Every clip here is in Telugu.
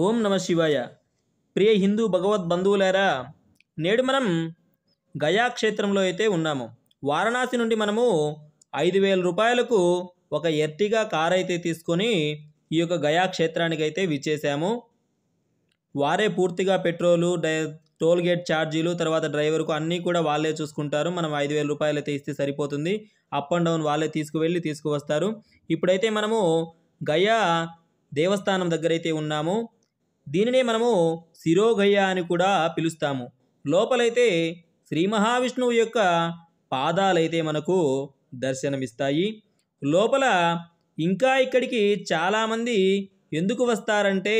ఓం నమ శివాయ ప్రియ హిందూ భగవత్ బంధువులారా నేడు మనం గయా క్షేత్రంలో అయితే ఉన్నాము వారణాసి నుండి మనము ఐదు వేల రూపాయలకు ఒక ఎర్టిగా కార్ అయితే తీసుకొని ఈ యొక్క గయా క్షేత్రానికి అయితే విచ్చేసాము వారే పూర్తిగా పెట్రోలు టోల్ గేట్ ఛార్జీలు తర్వాత డ్రైవర్కు అన్నీ కూడా వాళ్ళే చూసుకుంటారు మనం ఐదు వేల రూపాయలు అయితే ఇస్తే సరిపోతుంది అప్ అండ్ డౌన్ వాళ్ళే తీసుకువెళ్ళి తీసుకువస్తారు ఇప్పుడైతే మనము గయా దేవస్థానం దగ్గర అయితే ఉన్నాము దీనినే మనము శిరోగయ్య అని కూడా పిలుస్తాము లోపలైతే శ్రీ మహావిష్ణువు యొక్క పాదాలైతే మనకు దర్శనమిస్తాయి లోపల ఇంకా ఇక్కడికి చాలామంది ఎందుకు వస్తారంటే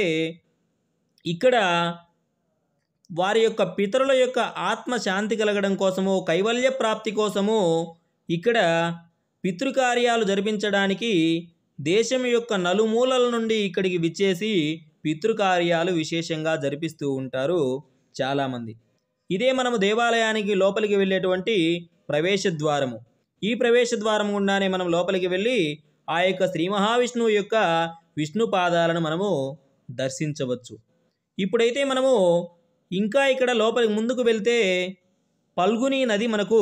ఇక్కడ వారి యొక్క పితరుల యొక్క ఆత్మ శాంతి కలగడం కోసము కైవల్య ప్రాప్తి కోసము ఇక్కడ పితృకార్యాలు జరిపించడానికి దేశం యొక్క నలుమూలల నుండి ఇక్కడికి విచ్చేసి పితృకార్యాలు విశేషంగా జరిపిస్తూ ఉంటారు చాలామంది ఇదే మనము దేవాలయానికి లోపలికి వెళ్ళేటువంటి ప్రవేశ ద్వారము ఈ ప్రవేశ ద్వారం గుండానే మనం లోపలికి వెళ్ళి ఆ యొక్క శ్రీ మహావిష్ణువు యొక్క విష్ణు పాదాలను మనము దర్శించవచ్చు ఇప్పుడైతే మనము ఇంకా ఇక్కడ లోపలికి ముందుకు వెళ్తే పల్గుని నది మనకు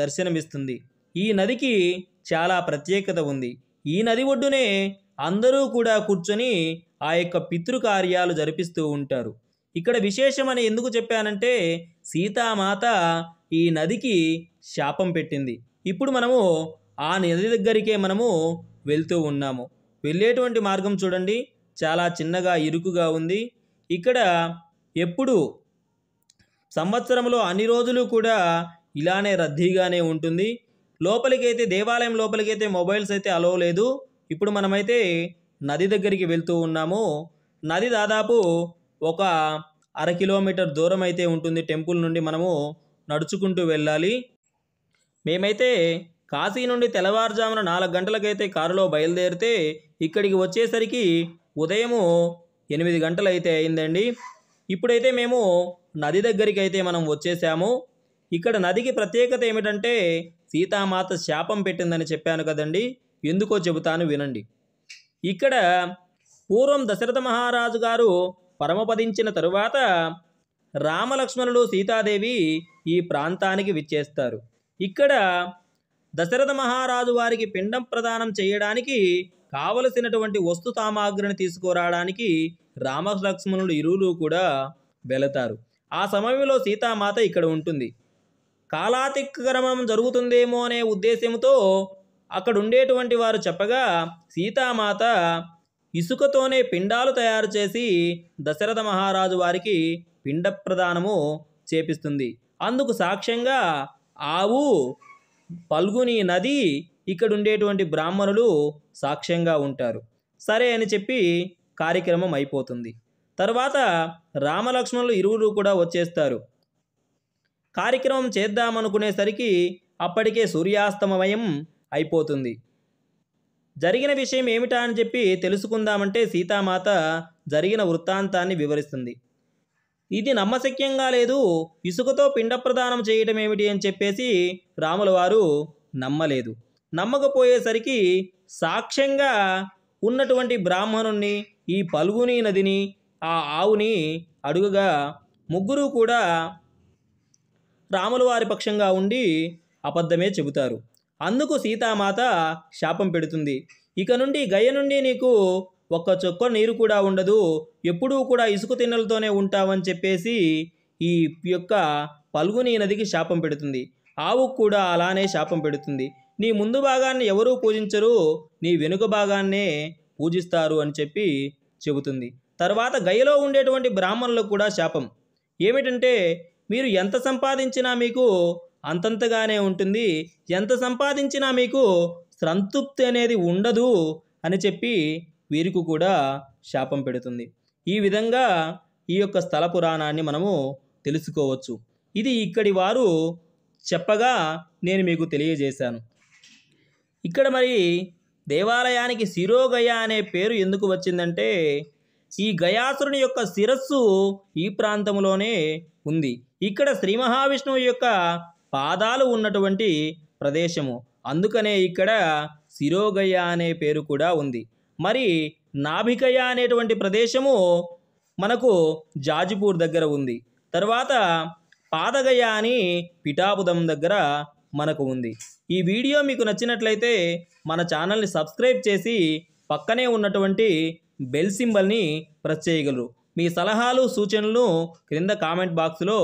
దర్శనమిస్తుంది ఈ నదికి చాలా ప్రత్యేకత ఉంది ఈ నది ఒడ్డునే అందరూ కూడా కూర్చొని ఆ యొక్క పితృకార్యాలు జరిపిస్తూ ఉంటారు ఇక్కడ విశేషమని ఎందుకు చెప్పానంటే సీతామాత ఈ నదికి శాపం పెట్టింది ఇప్పుడు మనము ఆ నది దగ్గరికే మనము వెళ్తూ ఉన్నాము వెళ్ళేటువంటి మార్గం చూడండి చాలా చిన్నగా ఇరుకుగా ఉంది ఇక్కడ ఎప్పుడు సంవత్సరంలో అన్ని రోజులు కూడా ఇలానే రద్దీగానే ఉంటుంది లోపలికైతే దేవాలయం లోపలికైతే మొబైల్స్ అయితే అలవలేదు లేదు ఇప్పుడు మనమైతే నది దగ్గరికి వెళ్తూ ఉన్నాము నది దాదాపు ఒక అర కిలోమీటర్ దూరం అయితే ఉంటుంది టెంపుల్ నుండి మనము నడుచుకుంటూ వెళ్ళాలి మేమైతే కాశీ నుండి తెల్లవారుజామున నాలుగు గంటలకైతే కారులో బయలుదేరితే ఇక్కడికి వచ్చేసరికి ఉదయము ఎనిమిది గంటలు అయితే అయిందండి ఇప్పుడైతే మేము నది దగ్గరికి అయితే మనం వచ్చేసాము ఇక్కడ నదికి ప్రత్యేకత ఏమిటంటే సీతామాత శాపం పెట్టిందని చెప్పాను కదండి ఎందుకో చెబుతాను వినండి ఇక్కడ పూర్వం దశరథ మహారాజు గారు పరమపదించిన తరువాత రామలక్ష్మణులు సీతాదేవి ఈ ప్రాంతానికి విచ్చేస్తారు ఇక్కడ దశరథ మహారాజు వారికి పిండం ప్రదానం చేయడానికి కావలసినటువంటి వస్తు సామాగ్రిని తీసుకురావడానికి రామలక్ష్మణులు ఇరువులు కూడా వెళతారు ఆ సమయంలో సీతామాత ఇక్కడ ఉంటుంది కాలాతిక్రమణం జరుగుతుందేమో అనే ఉద్దేశంతో అక్కడ ఉండేటువంటి వారు చెప్పగా సీతామాత ఇసుకతోనే పిండాలు తయారు చేసి దశరథ మహారాజు వారికి పిండ ప్రదానము చేపిస్తుంది అందుకు సాక్ష్యంగా ఆవు పల్గుని నది ఇక్కడ ఉండేటువంటి బ్రాహ్మణులు సాక్ష్యంగా ఉంటారు సరే అని చెప్పి కార్యక్రమం అయిపోతుంది తర్వాత రామలక్ష్మణులు ఇరువురు కూడా వచ్చేస్తారు కార్యక్రమం చేద్దామనుకునేసరికి అప్పటికే సూర్యాస్తమయం అయిపోతుంది జరిగిన విషయం ఏమిటా అని చెప్పి తెలుసుకుందామంటే సీతామాత జరిగిన వృత్తాంతాన్ని వివరిస్తుంది ఇది నమ్మశక్యంగా లేదు ఇసుకతో పిండ ప్రదానం చేయటం ఏమిటి అని చెప్పేసి రాముల వారు నమ్మలేదు నమ్మకపోయేసరికి సాక్ష్యంగా ఉన్నటువంటి బ్రాహ్మణుణ్ణి ఈ పలుగుని నదిని ఆ ఆవుని అడుగుగా ముగ్గురు కూడా రాముల వారి పక్షంగా ఉండి అబద్ధమే చెబుతారు అందుకు సీతామాత శాపం పెడుతుంది ఇక నుండి గయ నుండి నీకు ఒక్క చొక్క నీరు కూడా ఉండదు ఎప్పుడూ కూడా ఇసుక తిన్నెలతోనే ఉంటావని చెప్పేసి ఈ యొక్క పల్గుని నదికి శాపం పెడుతుంది ఆవు కూడా అలానే శాపం పెడుతుంది నీ ముందు భాగాన్ని ఎవరూ పూజించరు నీ వెనుక భాగాన్నే పూజిస్తారు అని చెప్పి చెబుతుంది తర్వాత గయలో ఉండేటువంటి బ్రాహ్మణులకు కూడా శాపం ఏమిటంటే మీరు ఎంత సంపాదించినా మీకు అంతంతగానే ఉంటుంది ఎంత సంపాదించినా మీకు సంతృప్తి అనేది ఉండదు అని చెప్పి వీరికి కూడా శాపం పెడుతుంది ఈ విధంగా ఈ యొక్క స్థల పురాణాన్ని మనము తెలుసుకోవచ్చు ఇది ఇక్కడి వారు చెప్పగా నేను మీకు తెలియజేశాను ఇక్కడ మరి దేవాలయానికి శిరోగయ అనే పేరు ఎందుకు వచ్చిందంటే ఈ గయాసురుని యొక్క శిరస్సు ఈ ప్రాంతంలోనే ఉంది ఇక్కడ శ్రీ మహావిష్ణువు యొక్క పాదాలు ఉన్నటువంటి ప్రదేశము అందుకనే ఇక్కడ శిరోగయ అనే పేరు కూడా ఉంది మరి నాభికయ అనేటువంటి ప్రదేశము మనకు జాజిపూర్ దగ్గర ఉంది తర్వాత పాదగయ అని పిఠాపుదం దగ్గర మనకు ఉంది ఈ వీడియో మీకు నచ్చినట్లయితే మన ఛానల్ని సబ్స్క్రైబ్ చేసి పక్కనే ఉన్నటువంటి బెల్ సింబల్ని ప్రెస్ చేయగలరు మీ సలహాలు సూచనలు క్రింద కామెంట్ బాక్స్లో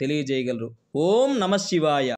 తెలియజేయగలరు ఓం నమ శివాయ